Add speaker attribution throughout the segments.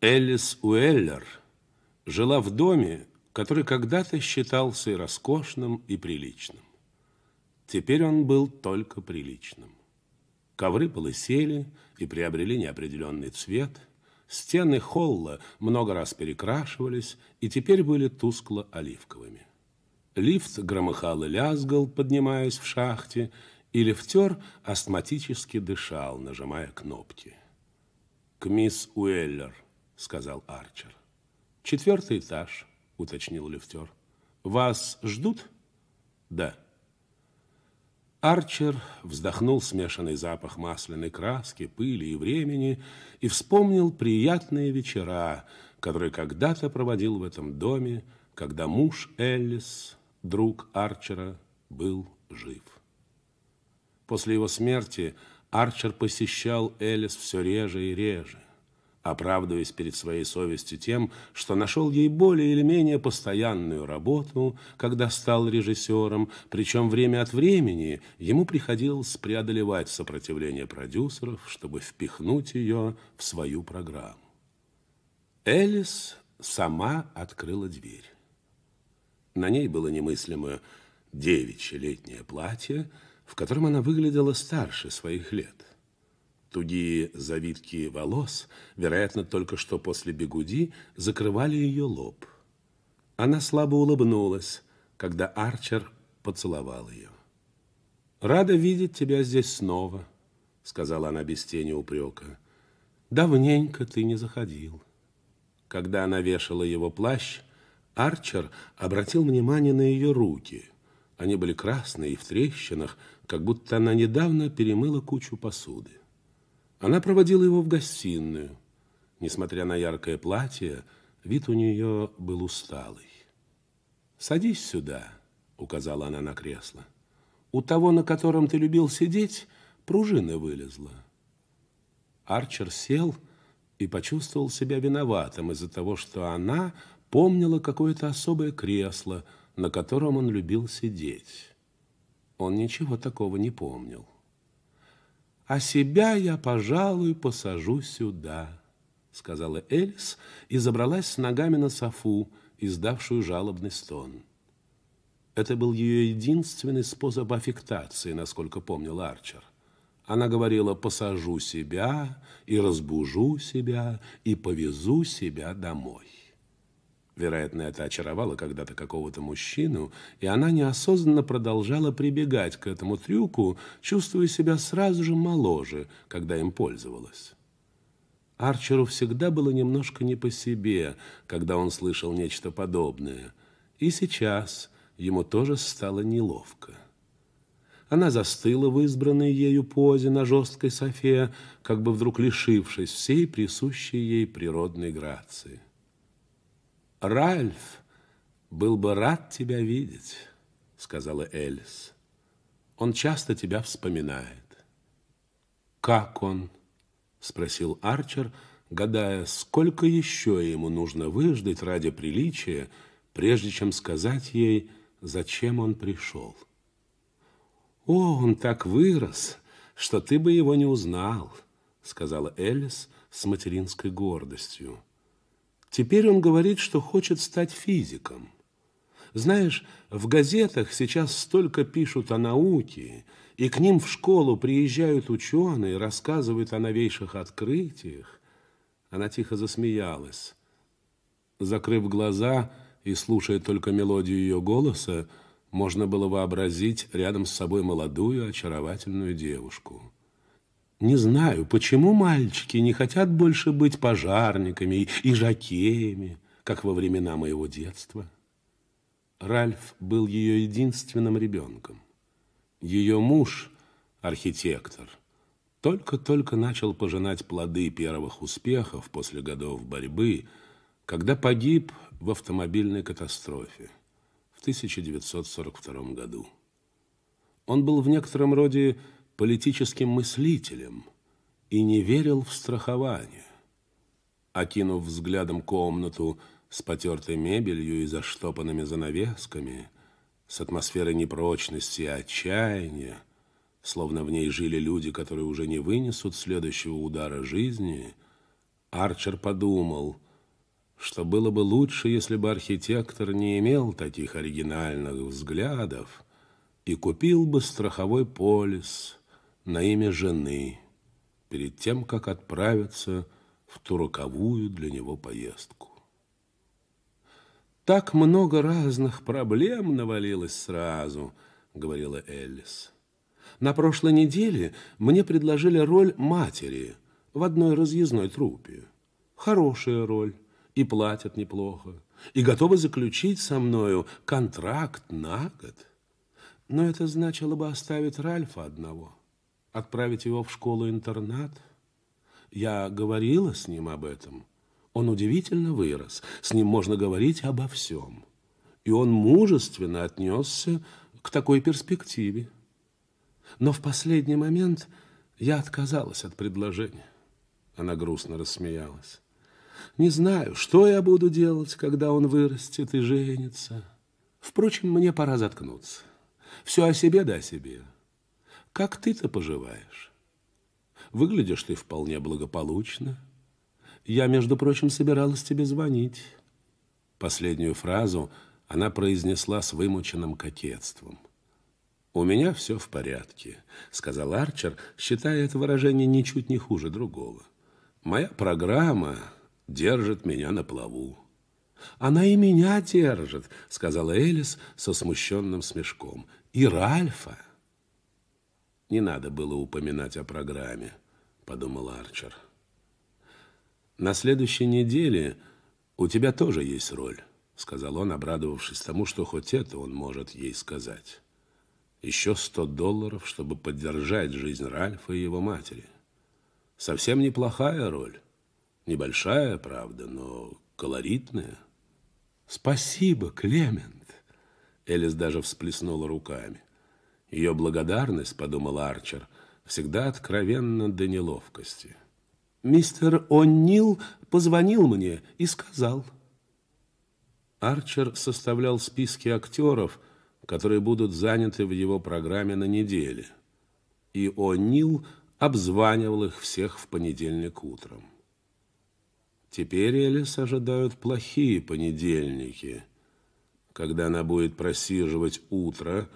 Speaker 1: Элис Уэллер жила в доме, который когда-то считался и роскошным, и приличным. Теперь он был только приличным. Ковры полысели и приобрели неопределенный цвет. Стены холла много раз перекрашивались и теперь были тускло-оливковыми. Лифт громыхал и лязгал, поднимаясь в шахте, и лифтер астматически дышал, нажимая кнопки. К мисс Уэллер – сказал Арчер. Четвертый этаж, уточнил лифтер. Вас ждут? Да. Арчер вздохнул смешанный запах масляной краски, пыли и времени и вспомнил приятные вечера, которые когда-то проводил в этом доме, когда муж Эллис, друг Арчера, был жив. После его смерти Арчер посещал Эллис все реже и реже оправдываясь перед своей совестью тем, что нашел ей более или менее постоянную работу, когда стал режиссером, причем время от времени ему приходилось преодолевать сопротивление продюсеров, чтобы впихнуть ее в свою программу. Элис сама открыла дверь. На ней было немыслимое девичье летнее платье, в котором она выглядела старше своих лет. Тугие завитки волос, вероятно, только что после бегуди, закрывали ее лоб. Она слабо улыбнулась, когда Арчер поцеловал ее. «Рада видеть тебя здесь снова», — сказала она без тени упрека. «Давненько ты не заходил». Когда она вешала его плащ, Арчер обратил внимание на ее руки. Они были красные и в трещинах, как будто она недавно перемыла кучу посуды. Она проводила его в гостиную. Несмотря на яркое платье, вид у нее был усталый. «Садись сюда», — указала она на кресло. «У того, на котором ты любил сидеть, пружина вылезла». Арчер сел и почувствовал себя виноватым из-за того, что она помнила какое-то особое кресло, на котором он любил сидеть. Он ничего такого не помнил а себя я, пожалуй, посажу сюда», — сказала Эльс и забралась с ногами на софу, издавшую жалобный стон. Это был ее единственный способ аффектации, насколько помнил Арчер. Она говорила «посажу себя и разбужу себя и повезу себя домой». Вероятно, это очаровало когда-то какого-то мужчину, и она неосознанно продолжала прибегать к этому трюку, чувствуя себя сразу же моложе, когда им пользовалась. Арчеру всегда было немножко не по себе, когда он слышал нечто подобное. И сейчас ему тоже стало неловко. Она застыла в избранной ею позе на жесткой софе, как бы вдруг лишившись всей присущей ей природной грации. Ральф был бы рад тебя видеть, сказала Элис. Он часто тебя вспоминает. Как он? спросил Арчер, гадая, сколько еще ему нужно выждать ради приличия, прежде чем сказать ей, зачем он пришел. «О, он так вырос, что ты бы его не узнал», — сказала Элис с материнской гордостью. Теперь он говорит, что хочет стать физиком. Знаешь, в газетах сейчас столько пишут о науке, и к ним в школу приезжают ученые, рассказывают о новейших открытиях. Она тихо засмеялась. Закрыв глаза и слушая только мелодию ее голоса, можно было вообразить рядом с собой молодую, очаровательную девушку. Не знаю, почему мальчики не хотят больше быть пожарниками и жакеями, как во времена моего детства. Ральф был ее единственным ребенком. Ее муж, архитектор, только-только начал пожинать плоды первых успехов после годов борьбы, когда погиб в автомобильной катастрофе в 1942 году. Он был в некотором роде политическим мыслителем и не верил в страхование. Окинув взглядом комнату с потертой мебелью и заштопанными занавесками, с атмосферой непрочности и отчаяния, словно в ней жили люди, которые уже не вынесут следующего удара жизни, Арчер подумал, что было бы лучше, если бы архитектор не имел таких оригинальных взглядов и купил бы страховой полис на имя жены перед тем, как отправиться в ту роковую для него поездку. «Так много разных проблем навалилось сразу», — говорила Эллис. «На прошлой неделе мне предложили роль матери в одной разъездной трупе. Хорошая роль, и платят неплохо, и готовы заключить со мною контракт на год. Но это значило бы оставить Ральфа одного» отправить его в школу-интернат. Я говорила с ним об этом. Он удивительно вырос. С ним можно говорить обо всем. И он мужественно отнесся к такой перспективе. Но в последний момент я отказалась от предложения. Она грустно рассмеялась. Не знаю, что я буду делать, когда он вырастет и женится. Впрочем, мне пора заткнуться. Все о себе да о себе. Как ты-то поживаешь? Выглядишь ты вполне благополучно. Я, между прочим, собиралась тебе звонить. Последнюю фразу она произнесла с вымученным кокетством. «У меня все в порядке», — сказал Арчер, считая это выражение ничуть не хуже другого. «Моя программа держит меня на плаву». «Она и меня держит», — сказала Элис со смущенным смешком. «И Ральфа». Не надо было упоминать о программе, подумал Арчер. На следующей неделе у тебя тоже есть роль, сказал он, обрадовавшись тому, что хоть это он может ей сказать. Еще сто долларов, чтобы поддержать жизнь Ральфа и его матери. Совсем неплохая роль. Небольшая, правда, но колоритная. Спасибо, Клемент. Элис даже всплеснула руками. Ее благодарность, подумал Арчер, всегда откровенно до неловкости. Мистер О'Нил позвонил мне и сказал. Арчер составлял списки актеров, которые будут заняты в его программе на неделе. И О'Нил обзванивал их всех в понедельник утром. Теперь Элис ожидают плохие понедельники, когда она будет просиживать утро,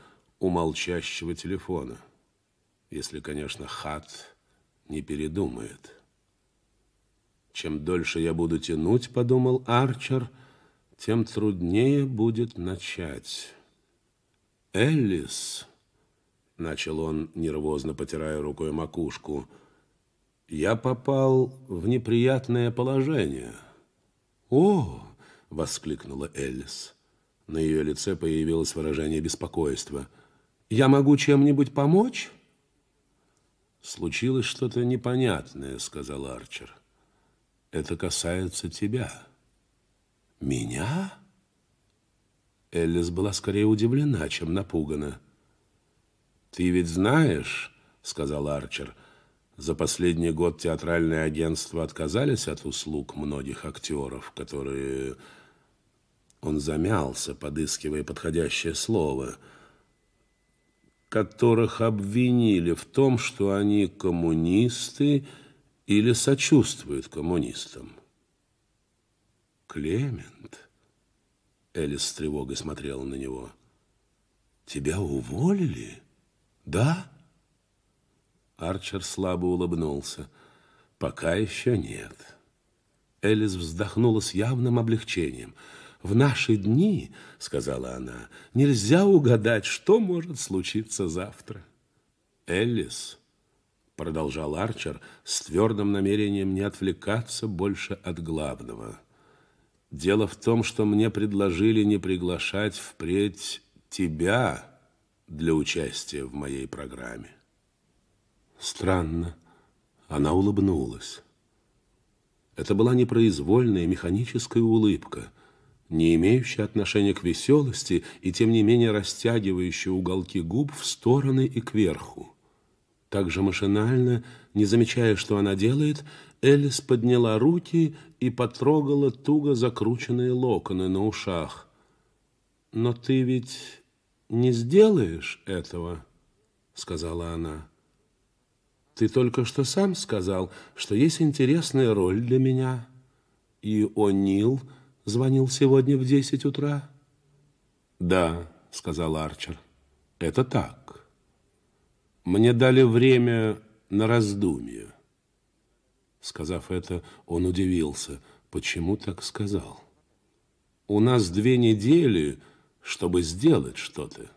Speaker 1: у молчащего телефона. Если, конечно, Хат не передумает. Чем дольше я буду тянуть, подумал Арчер, тем труднее будет начать. Эллис, начал он, нервозно потирая рукой макушку, я попал в неприятное положение. О! воскликнула Эллис. На ее лице появилось выражение беспокойства – я могу чем-нибудь помочь? Случилось что-то непонятное, сказал Арчер. Это касается тебя. Меня? Эллис была скорее удивлена, чем напугана. Ты ведь знаешь, сказал Арчер, за последний год театральные агентства отказались от услуг многих актеров, которые... Он замялся, подыскивая подходящее слово – которых обвинили в том, что они коммунисты или сочувствуют коммунистам. Клемент, Элис с тревогой смотрела на него, тебя уволили, да? Арчер слабо улыбнулся. Пока еще нет. Элис вздохнула с явным облегчением – в наши дни, сказала она, нельзя угадать, что может случиться завтра. Эллис, продолжал Арчер с твердым намерением не отвлекаться больше от главного. Дело в том, что мне предложили не приглашать впредь тебя для участия в моей программе. Странно. Она улыбнулась. Это была непроизвольная механическая улыбка – не имеющая отношения к веселости и тем не менее растягивающая уголки губ в стороны и кверху. Также машинально, не замечая, что она делает, Элис подняла руки и потрогала туго закрученные локоны на ушах. «Но ты ведь не сделаешь этого?» — сказала она. «Ты только что сам сказал, что есть интересная роль для меня». И О'Нил звонил сегодня в десять утра?» «Да», — сказал Арчер, — «это так. Мне дали время на раздумье». Сказав это, он удивился. «Почему так сказал?» «У нас две недели, чтобы сделать что-то».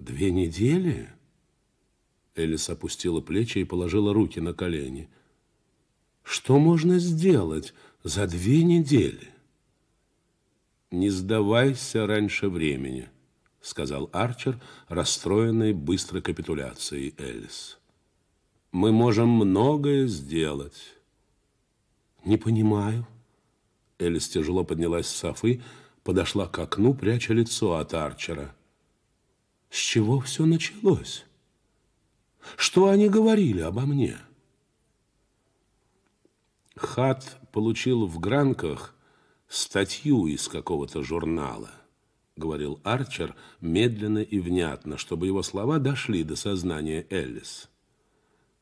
Speaker 1: «Две недели?» Элис опустила плечи и положила руки на колени. «Что можно сделать?» За две недели? «Не сдавайся раньше времени», — сказал Арчер, расстроенный быстрой капитуляцией Элис. «Мы можем многое сделать». «Не понимаю». Элис тяжело поднялась с софы, подошла к окну, пряча лицо от Арчера. «С чего все началось? Что они говорили обо мне?» Хат получил в Гранках статью из какого-то журнала, говорил Арчер медленно и внятно, чтобы его слова дошли до сознания Эллис.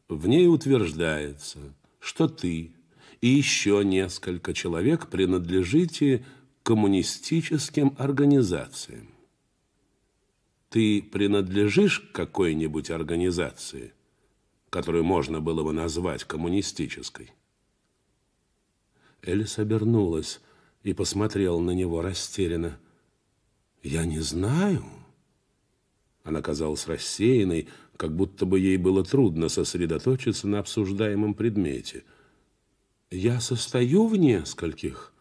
Speaker 1: В ней утверждается, что ты и еще несколько человек принадлежите коммунистическим организациям. Ты принадлежишь к какой-нибудь организации, которую можно было бы назвать коммунистической? Элис обернулась и посмотрела на него растерянно. «Я не знаю». Она казалась рассеянной, как будто бы ей было трудно сосредоточиться на обсуждаемом предмете. «Я состою в нескольких.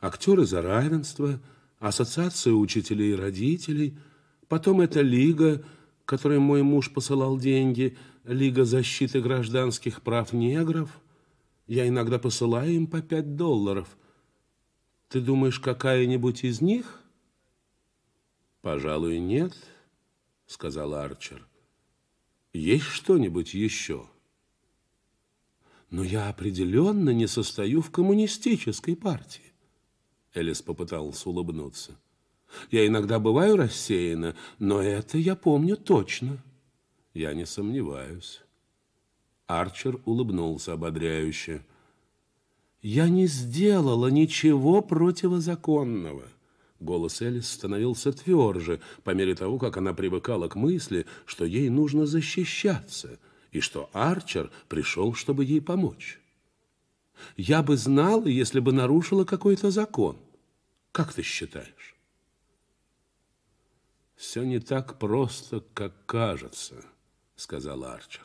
Speaker 1: Актеры за равенство, ассоциация учителей и родителей, потом эта лига, которой мой муж посылал деньги, лига защиты гражданских прав негров». Я иногда посылаю им по пять долларов. Ты думаешь, какая-нибудь из них? Пожалуй, нет, сказал Арчер. Есть что-нибудь еще? Но я определенно не состою в коммунистической партии. Элис попытался улыбнуться. Я иногда бываю рассеяна, но это я помню точно. Я не сомневаюсь. Арчер улыбнулся ободряюще. «Я не сделала ничего противозаконного». Голос Элис становился тверже по мере того, как она привыкала к мысли, что ей нужно защищаться, и что Арчер пришел, чтобы ей помочь. «Я бы знала, если бы нарушила какой-то закон. Как ты считаешь?» «Все не так просто, как кажется», — сказал Арчер.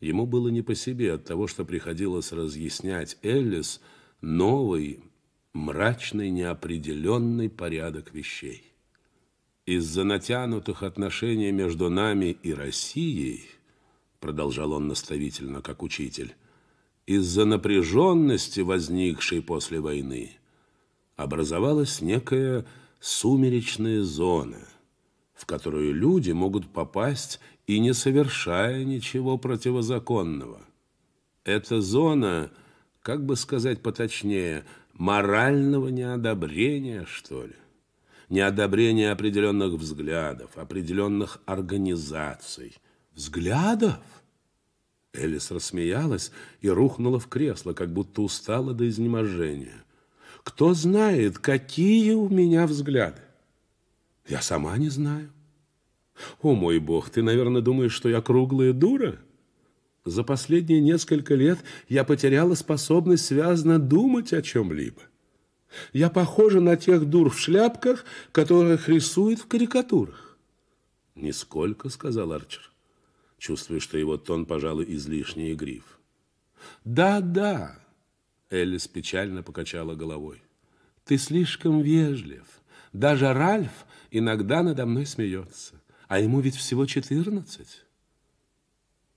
Speaker 1: Ему было не по себе от того, что приходилось разъяснять Эллис новый, мрачный, неопределенный порядок вещей. Из-за натянутых отношений между нами и Россией, продолжал он наставительно, как учитель, из-за напряженности, возникшей после войны, образовалась некая сумеречная зона – в которую люди могут попасть и не совершая ничего противозаконного. Эта зона, как бы сказать поточнее, морального неодобрения, что ли? неодобрения определенных взглядов, определенных организаций. Взглядов? Элис рассмеялась и рухнула в кресло, как будто устала до изнеможения. Кто знает, какие у меня взгляды? Я сама не знаю. О, мой бог, ты, наверное, думаешь, что я круглая дура? За последние несколько лет я потеряла способность связно думать о чем-либо. Я похожа на тех дур в шляпках, которых рисуют в карикатурах. Нисколько, сказал Арчер, чувствуя, что его тон, пожалуй, излишний игрив. Да, да, Эллис печально покачала головой. Ты слишком вежлив. Даже Ральф иногда надо мной смеется. А ему ведь всего четырнадцать.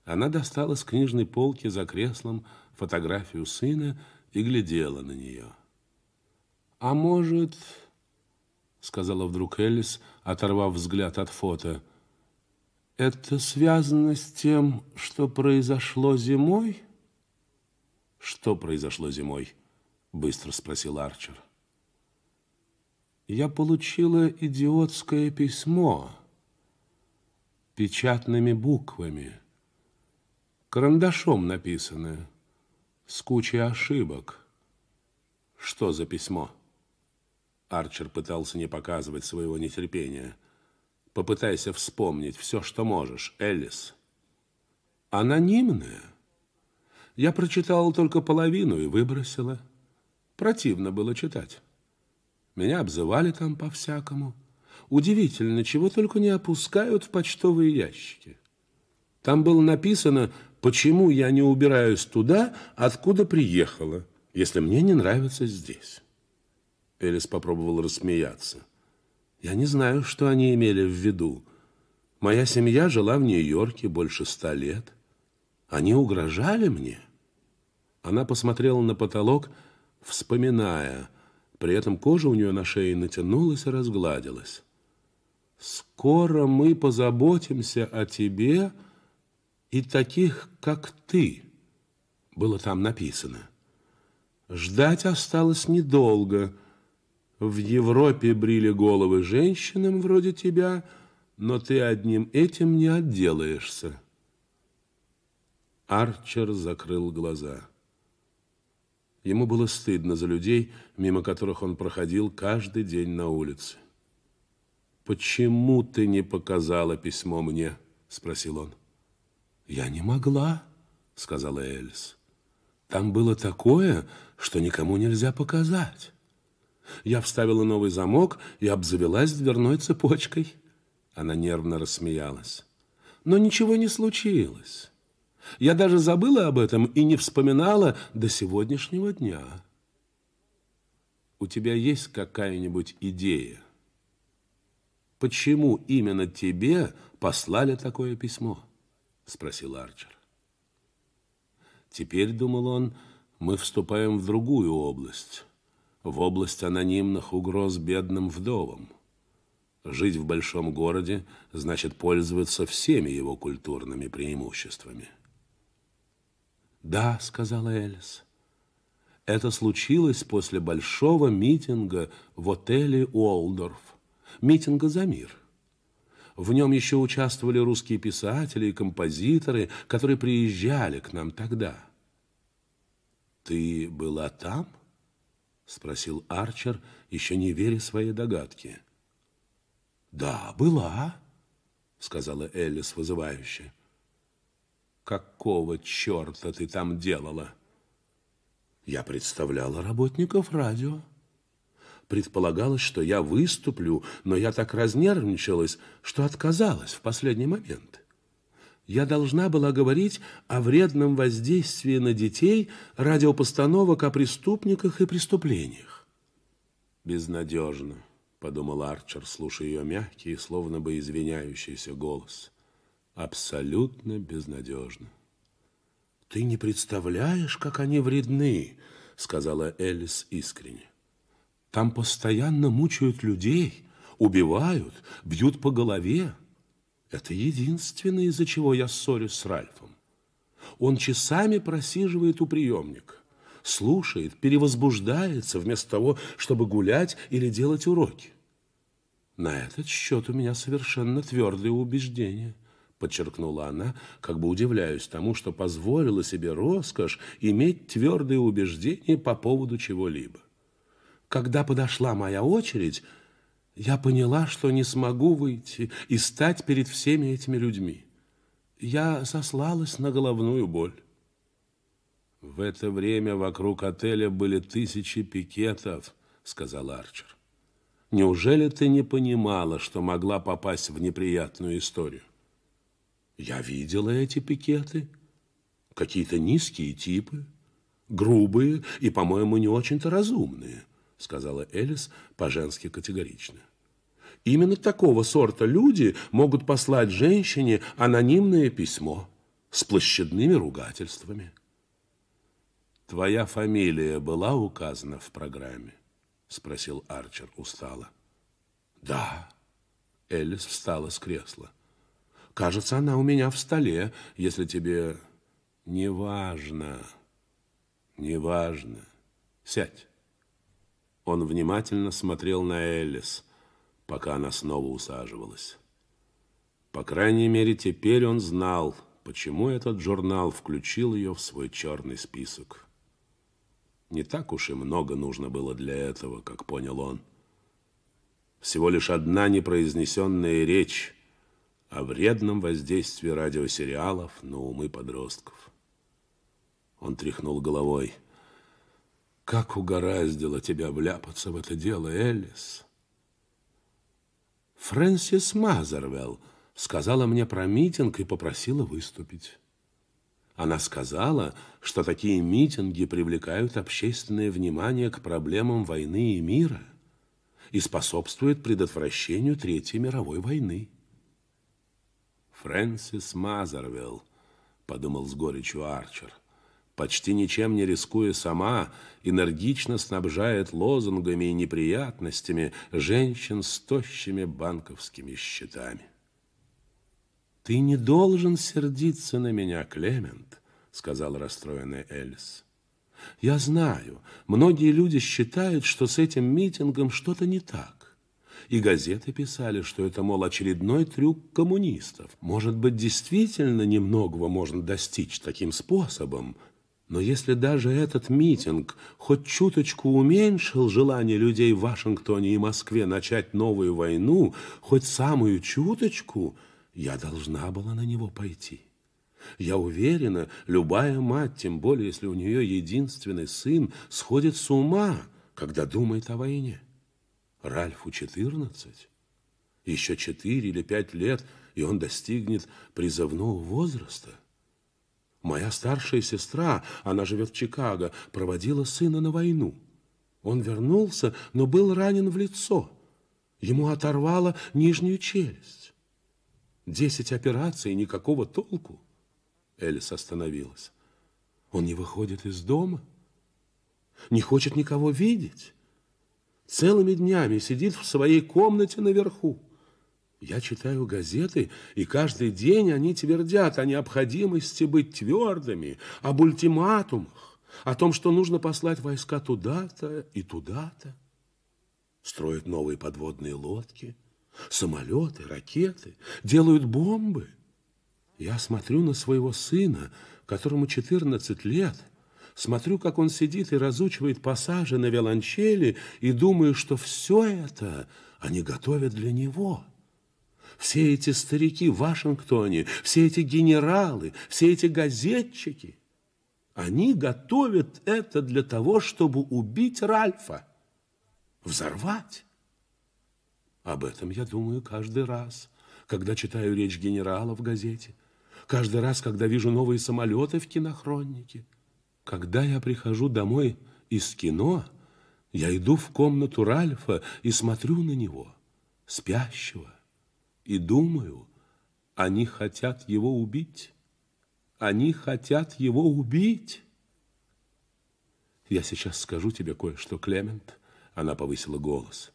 Speaker 1: Она достала с книжной полки за креслом фотографию сына и глядела на нее. «А может...» — сказала вдруг Элис, оторвав взгляд от фото. «Это связано с тем, что произошло зимой?» «Что произошло зимой?» — быстро спросил Арчер я получила идиотское письмо печатными буквами, карандашом написанное, с кучей ошибок. Что за письмо? Арчер пытался не показывать своего нетерпения. Попытайся вспомнить все, что можешь, Элис. Анонимное? Я прочитала только половину и выбросила. Противно было читать. Меня обзывали там по-всякому. Удивительно, чего только не опускают в почтовые ящики. Там было написано, почему я не убираюсь туда, откуда приехала, если мне не нравится здесь. Элис попробовал рассмеяться. Я не знаю, что они имели в виду. Моя семья жила в Нью-Йорке больше ста лет. Они угрожали мне. Она посмотрела на потолок, вспоминая – при этом кожа у нее на шее натянулась и разгладилась. «Скоро мы позаботимся о тебе и таких, как ты», было там написано. Ждать осталось недолго. В Европе брили головы женщинам вроде тебя, но ты одним этим не отделаешься. Арчер закрыл глаза. Ему было стыдно за людей, мимо которых он проходил каждый день на улице. «Почему ты не показала письмо мне?» – спросил он. «Я не могла», – сказала Элис. «Там было такое, что никому нельзя показать». Я вставила новый замок и обзавелась дверной цепочкой. Она нервно рассмеялась. Но ничего не случилось. Я даже забыла об этом и не вспоминала до сегодняшнего дня. У тебя есть какая-нибудь идея? Почему именно тебе послали такое письмо? Спросил Арчер. Теперь, думал он, мы вступаем в другую область. В область анонимных угроз бедным вдовам. Жить в большом городе значит пользоваться всеми его культурными преимуществами. «Да», — сказала Элис. Это случилось после большого митинга в отеле Уолдорф. Митинга за мир. В нем еще участвовали русские писатели и композиторы, которые приезжали к нам тогда. «Ты была там?» – спросил Арчер, еще не веря своей догадке. «Да, была», – сказала Элис вызывающе какого черта ты там делала? Я представляла работников радио. Предполагалось, что я выступлю, но я так разнервничалась, что отказалась в последний момент. Я должна была говорить о вредном воздействии на детей, радиопостановок о преступниках и преступлениях. Безнадежно, подумал Арчер, слушая ее мягкий, словно бы извиняющийся голос – абсолютно безнадежно. «Ты не представляешь, как они вредны», — сказала Элис искренне. «Там постоянно мучают людей, убивают, бьют по голове. Это единственное, из-за чего я ссорюсь с Ральфом. Он часами просиживает у приемника, слушает, перевозбуждается вместо того, чтобы гулять или делать уроки. На этот счет у меня совершенно твердые убеждения» подчеркнула она, как бы удивляясь тому, что позволила себе роскошь иметь твердые убеждения по поводу чего-либо. Когда подошла моя очередь, я поняла, что не смогу выйти и стать перед всеми этими людьми. Я сослалась на головную боль. В это время вокруг отеля были тысячи пикетов, сказал Арчер. Неужели ты не понимала, что могла попасть в неприятную историю? Я видела эти пикеты. Какие-то низкие типы, грубые и, по-моему, не очень-то разумные, сказала Элис по-женски категорично. Именно такого сорта люди могут послать женщине анонимное письмо с площадными ругательствами. «Твоя фамилия была указана в программе?» – спросил Арчер устало. «Да». Элис встала с кресла. Кажется, она у меня в столе, если тебе не важно, не важно. Сядь. Он внимательно смотрел на Эллис, пока она снова усаживалась. По крайней мере, теперь он знал, почему этот журнал включил ее в свой черный список. Не так уж и много нужно было для этого, как понял он. Всего лишь одна непроизнесенная речь, о вредном воздействии радиосериалов на умы подростков. Он тряхнул головой. «Как угораздило тебя вляпаться в это дело, Элис!» «Фрэнсис Мазервелл сказала мне про митинг и попросила выступить. Она сказала, что такие митинги привлекают общественное внимание к проблемам войны и мира и способствуют предотвращению Третьей мировой войны». Фрэнсис Мазервилл, подумал с горечью Арчер, почти ничем не рискуя сама, энергично снабжает лозунгами и неприятностями женщин с тощими банковскими счетами. «Ты не должен сердиться на меня, Клемент», — сказал расстроенный Элис. «Я знаю, многие люди считают, что с этим митингом что-то не так. И газеты писали, что это, мол, очередной трюк коммунистов. Может быть, действительно немногого можно достичь таким способом, но если даже этот митинг хоть чуточку уменьшил желание людей в Вашингтоне и Москве начать новую войну, хоть самую чуточку, я должна была на него пойти. Я уверена, любая мать, тем более если у нее единственный сын, сходит с ума, когда думает о войне. Ральфу 14. Еще 4 или 5 лет, и он достигнет призывного возраста. Моя старшая сестра, она живет в Чикаго, проводила сына на войну. Он вернулся, но был ранен в лицо. Ему оторвало нижнюю челюсть. Десять операций, никакого толку. Элис остановилась. Он не выходит из дома, не хочет никого видеть целыми днями сидит в своей комнате наверху. Я читаю газеты, и каждый день они твердят о необходимости быть твердыми, об ультиматумах, о том, что нужно послать войска туда-то и туда-то. Строят новые подводные лодки, самолеты, ракеты, делают бомбы. Я смотрю на своего сына, которому 14 лет – Смотрю, как он сидит и разучивает пассажи на виолончели, и думаю, что все это они готовят для него. Все эти старики в Вашингтоне, все эти генералы, все эти газетчики, они готовят это для того, чтобы убить Ральфа, взорвать. Об этом я думаю каждый раз, когда читаю речь генерала в газете, каждый раз, когда вижу новые самолеты в кинохронике. Когда я прихожу домой из кино, я иду в комнату Ральфа и смотрю на него, спящего, и думаю, они хотят его убить. Они хотят его убить. Я сейчас скажу тебе кое-что, Клемент. Она повысила голос.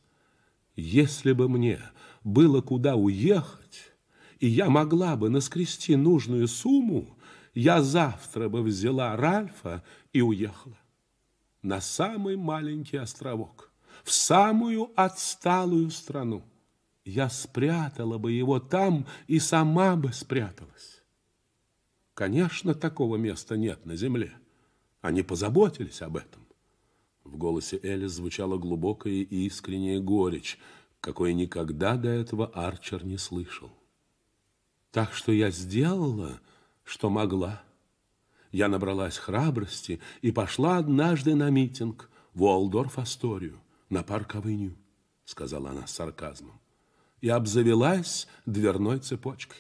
Speaker 1: Если бы мне было куда уехать, и я могла бы наскрести нужную сумму, я завтра бы взяла Ральфа и уехала на самый маленький островок, в самую отсталую страну. Я спрятала бы его там и сама бы спряталась. Конечно, такого места нет на земле. Они позаботились об этом. В голосе Элис звучала глубокая и искренняя горечь, какой никогда до этого Арчер не слышал. Так что я сделала что могла. Я набралась храбрости и пошла однажды на митинг в Уолдорф-Асторию на парк сказала она с сарказмом, и обзавелась дверной цепочкой.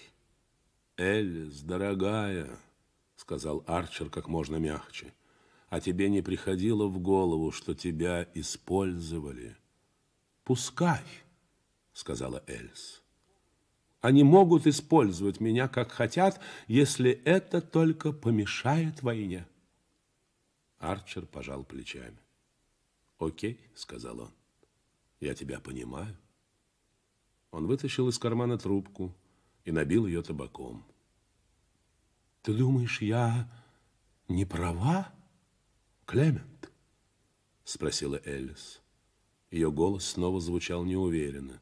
Speaker 1: «Элис, дорогая», — сказал Арчер как можно мягче, «а тебе не приходило в голову, что тебя использовали?» «Пускай», — сказала Элис. Они могут использовать меня, как хотят, если это только помешает войне. Арчер пожал плечами. «Окей», — сказал он, — «я тебя понимаю». Он вытащил из кармана трубку и набил ее табаком. «Ты думаешь, я не права, Клемент?» — спросила Элис. Ее голос снова звучал неуверенно.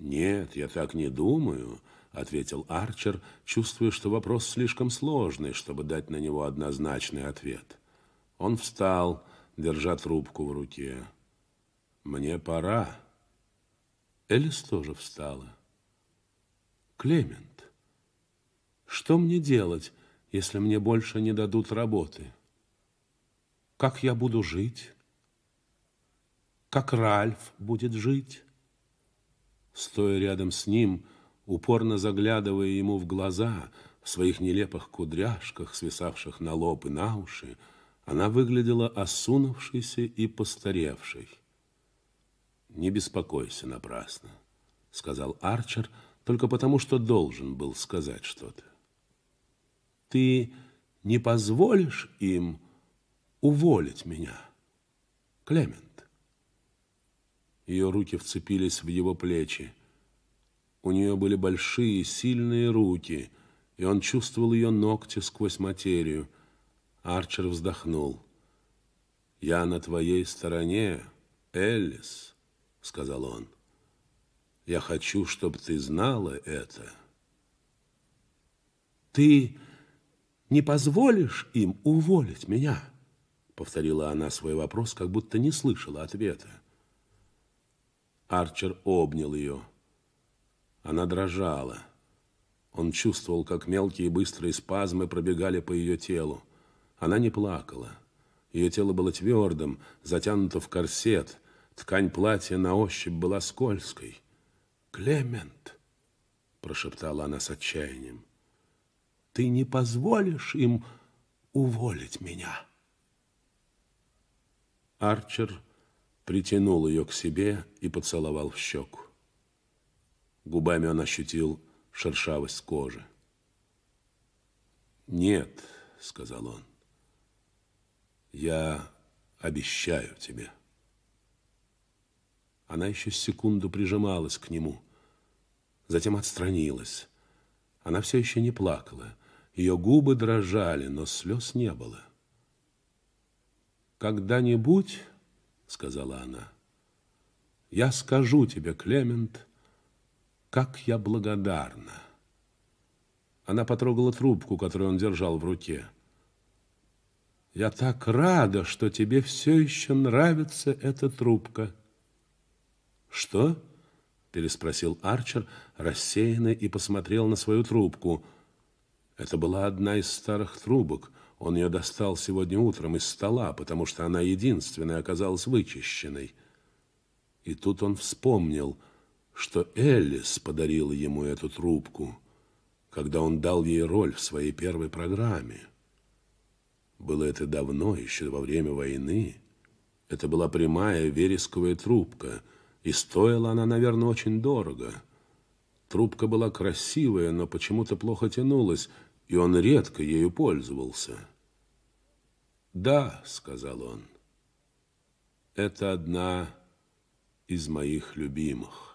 Speaker 1: «Нет, я так не думаю», — ответил Арчер, чувствуя, что вопрос слишком сложный, чтобы дать на него однозначный ответ. Он встал, держа трубку в руке. «Мне пора». Элис тоже встала. «Клемент, что мне делать, если мне больше не дадут работы? Как я буду жить? Как Ральф будет жить?» стоя рядом с ним, упорно заглядывая ему в глаза, в своих нелепых кудряшках, свисавших на лоб и на уши, она выглядела осунувшейся и постаревшей. «Не беспокойся напрасно», — сказал Арчер, только потому, что должен был сказать что-то. «Ты не позволишь им уволить меня, Клемент?» Ее руки вцепились в его плечи. У нее были большие, сильные руки, и он чувствовал ее ногти сквозь материю. Арчер вздохнул. «Я на твоей стороне, Эллис», — сказал он. «Я хочу, чтобы ты знала это». «Ты не позволишь им уволить меня?» — повторила она свой вопрос, как будто не слышала ответа. Арчер обнял ее. Она дрожала. Он чувствовал, как мелкие быстрые спазмы пробегали по ее телу. Она не плакала. Ее тело было твердым, затянуто в корсет. Ткань платья на ощупь была скользкой. «Клемент!» – прошептала она с отчаянием. «Ты не позволишь им уволить меня?» Арчер притянул ее к себе и поцеловал в щеку. Губами он ощутил шершавость кожи. «Нет», — сказал он, — «я обещаю тебе». Она еще секунду прижималась к нему, затем отстранилась. Она все еще не плакала. Ее губы дрожали, но слез не было. «Когда-нибудь...» сказала она. Я скажу тебе, Клемент, как я благодарна. Она потрогала трубку, которую он держал в руке. Я так рада, что тебе все еще нравится эта трубка. Что? переспросил Арчер, рассеянно и посмотрел на свою трубку. Это была одна из старых трубок – он ее достал сегодня утром из стола, потому что она единственная оказалась вычищенной. И тут он вспомнил, что Эллис подарила ему эту трубку, когда он дал ей роль в своей первой программе. Было это давно, еще во время войны. Это была прямая вересковая трубка, и стоила она, наверное, очень дорого. Трубка была красивая, но почему-то плохо тянулась, и он редко ею пользовался. «Да», — сказал он, — «это одна из моих любимых».